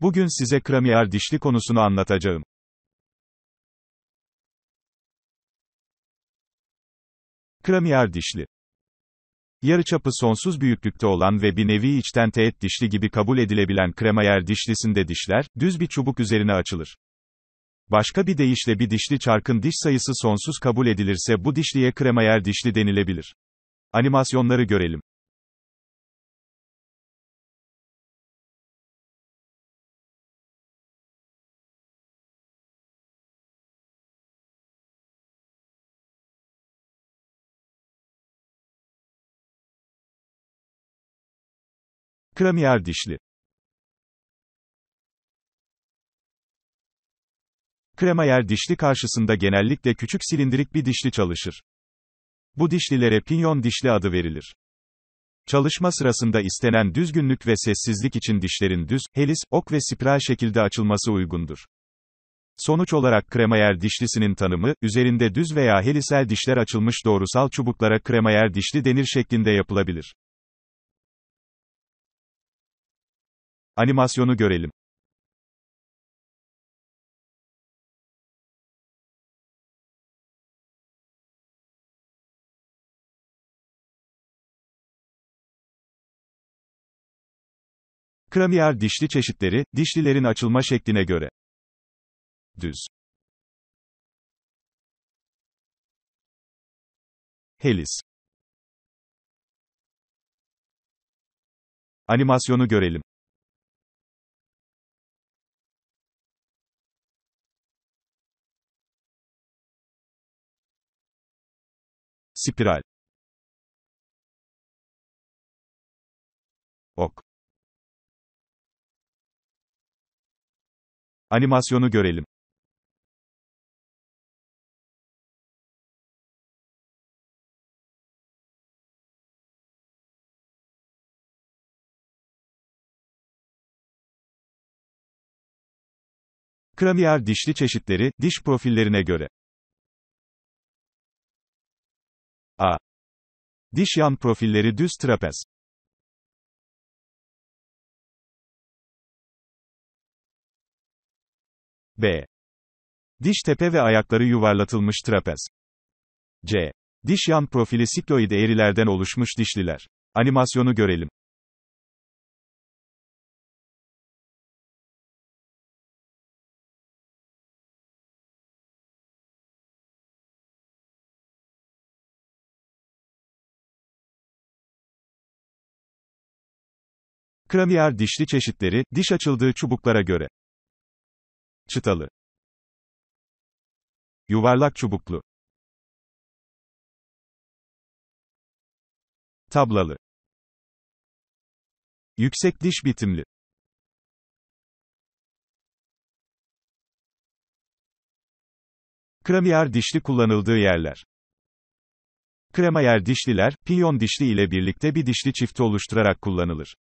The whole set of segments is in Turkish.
Bugün size kremiyer dişli konusunu anlatacağım. Kremiyer dişli Yarıçapı sonsuz büyüklükte olan ve bir nevi içten teğet dişli gibi kabul edilebilen kremayer dişlisinde dişler, düz bir çubuk üzerine açılır. Başka bir deyişle bir dişli çarkın diş sayısı sonsuz kabul edilirse bu dişliye kremayer dişli denilebilir. Animasyonları görelim. Kramiyer dişli Kremayer dişli karşısında genellikle küçük silindirik bir dişli çalışır. Bu dişlilere pinyon dişli adı verilir. Çalışma sırasında istenen düzgünlük ve sessizlik için dişlerin düz, helis, ok ve spiral şekilde açılması uygundur. Sonuç olarak kremayer dişlisinin tanımı, üzerinde düz veya helisel dişler açılmış doğrusal çubuklara kremayer dişli denir şeklinde yapılabilir. Animasyonu görelim. Kramier dişli çeşitleri, dişlilerin açılma şekline göre. Düz. Helis. Animasyonu görelim. Spiral. Ok. Animasyonu görelim. Kramiyer dişli çeşitleri, diş profillerine göre. A. Diş yan profilleri düz trapez. B. Diş tepe ve ayakları yuvarlatılmış trapez. C. Diş yan profili sikloid eğrilerden oluşmuş dişliler. Animasyonu görelim. Kramiyer dişli çeşitleri, diş açıldığı çubuklara göre çıtalı, yuvarlak çubuklu, tablalı, yüksek diş bitimli, kramiyer dişli kullanıldığı yerler. Kremayer dişliler, piyon dişli ile birlikte bir dişli çifti oluşturarak kullanılır.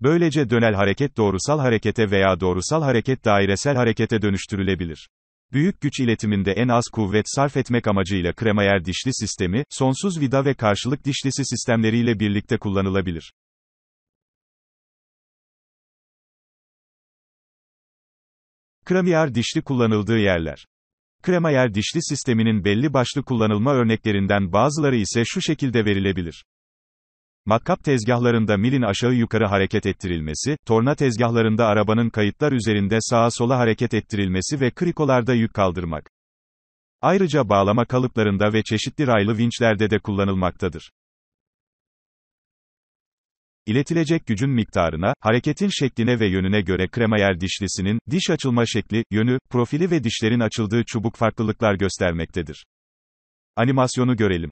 Böylece dönel hareket doğrusal harekete veya doğrusal hareket dairesel harekete dönüştürülebilir. Büyük güç iletiminde en az kuvvet sarf etmek amacıyla kremayer dişli sistemi, sonsuz vida ve karşılık dişlisi sistemleriyle birlikte kullanılabilir. Kramiyer dişli kullanıldığı yerler. Kremayer dişli sisteminin belli başlı kullanılma örneklerinden bazıları ise şu şekilde verilebilir. Makap tezgahlarında milin aşağı yukarı hareket ettirilmesi, torna tezgahlarında arabanın kayıtlar üzerinde sağa sola hareket ettirilmesi ve krikolarda yük kaldırmak. Ayrıca bağlama kalıplarında ve çeşitli raylı vinçlerde de kullanılmaktadır. İletilecek gücün miktarına, hareketin şekline ve yönüne göre kremayer dişlisinin, diş açılma şekli, yönü, profili ve dişlerin açıldığı çubuk farklılıklar göstermektedir. Animasyonu görelim.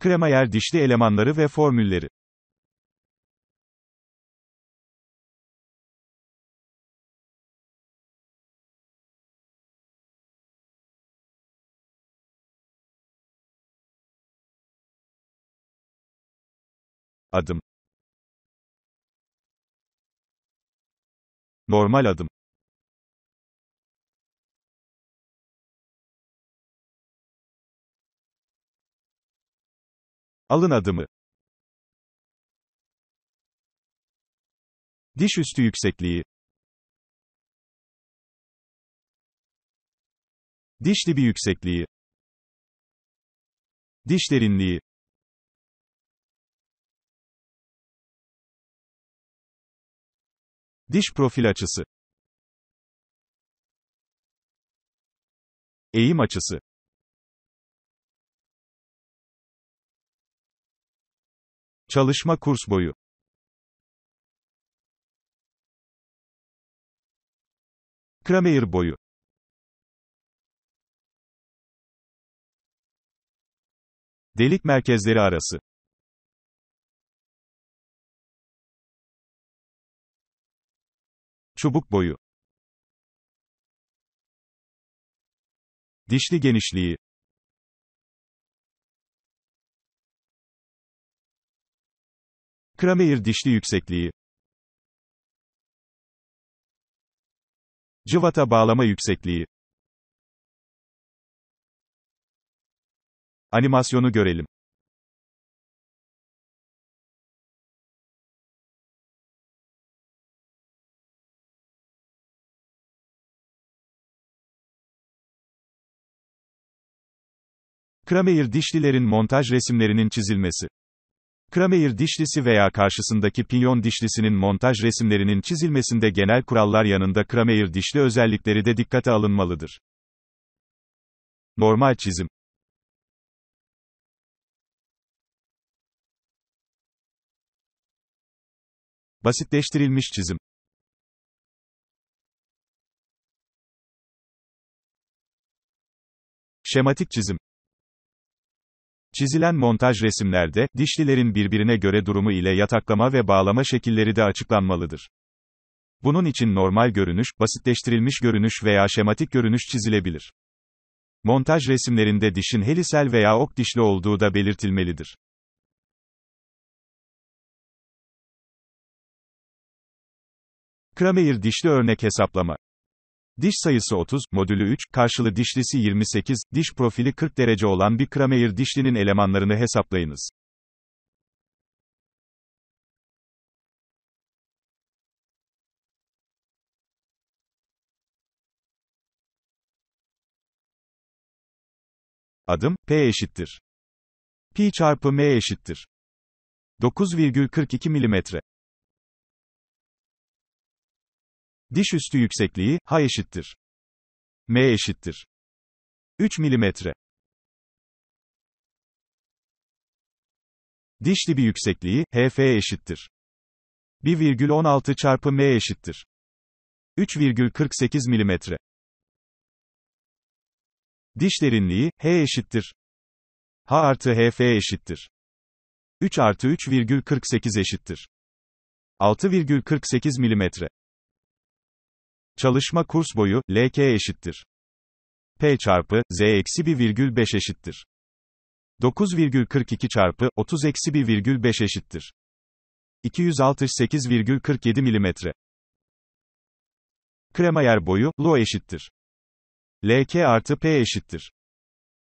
Kremayer dişli elemanları ve formülleri. Adım Normal adım Alın adımı. Diş üstü yüksekliği. Diş dibi yüksekliği. Diş derinliği. Diş profil açısı. Eğim açısı. Çalışma kurs boyu. Kramer boyu. Delik merkezleri arası. Çubuk boyu. Dişli genişliği. Kramer dişli yüksekliği. Cıvata bağlama yüksekliği. Animasyonu görelim. Kramer dişlilerin montaj resimlerinin çizilmesi. Kramer dişlisi veya karşısındaki pinyon dişlisinin montaj resimlerinin çizilmesinde genel kurallar yanında Kramer dişli özellikleri de dikkate alınmalıdır. Normal çizim Basitleştirilmiş çizim Şematik çizim Çizilen montaj resimlerde, dişlilerin birbirine göre durumu ile yataklama ve bağlama şekilleri de açıklanmalıdır. Bunun için normal görünüş, basitleştirilmiş görünüş veya şematik görünüş çizilebilir. Montaj resimlerinde dişin helisel veya ok dişli olduğu da belirtilmelidir. Kramer dişli örnek hesaplama Diş sayısı 30, modülü 3, karşılı dişlisi 28, diş profili 40 derece olan bir Kramer dişlinin elemanlarını hesaplayınız. Adım, P eşittir. P çarpı M eşittir. 9,42 milimetre. Diş üstü yüksekliği, h eşittir. m eşittir. 3 milimetre. Diş dibi yüksekliği, hf eşittir. 1,16 çarpı m eşittir. 3,48 milimetre. Diş derinliği, h eşittir. h artı hf eşittir. 3 artı 3,48 eşittir. 6,48 milimetre. Çalışma kurs boyu, LK eşittir. P çarpı, Z eksi 1 virgül 5 eşittir. 9,42 çarpı, 30 eksi 1 virgül 5 eşittir. 268,47 milimetre. yer boyu, Lo eşittir. LK artı P eşittir.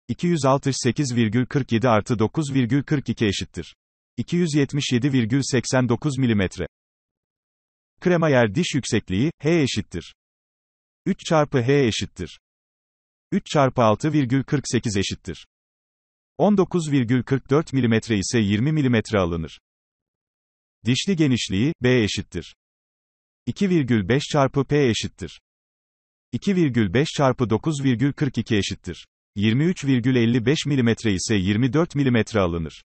268,47 artı 9,42 eşittir. 277,89 milimetre. Kremayer diş yüksekliği, h eşittir. 3 çarpı h eşittir. 3 çarpı 6,48 eşittir. 19,44 mm ise 20 mm alınır. Dişli genişliği, b eşittir. 2,5 çarpı p eşittir. 2,5 çarpı 9,42 eşittir. 23,55 mm ise 24 mm alınır.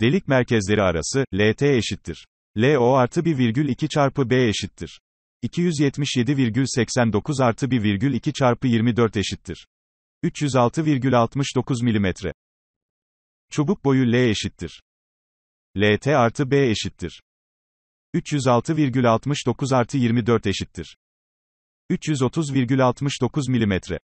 Delik merkezleri arası, lt eşittir. LO artı 1 virgül 2 çarpı B eşittir. 277,89 artı 1 virgül 2 çarpı 24 eşittir. 306,69 milimetre. Çubuk boyu L eşittir. LT artı B eşittir. 306,69 artı 24 eşittir. 330,69 milimetre.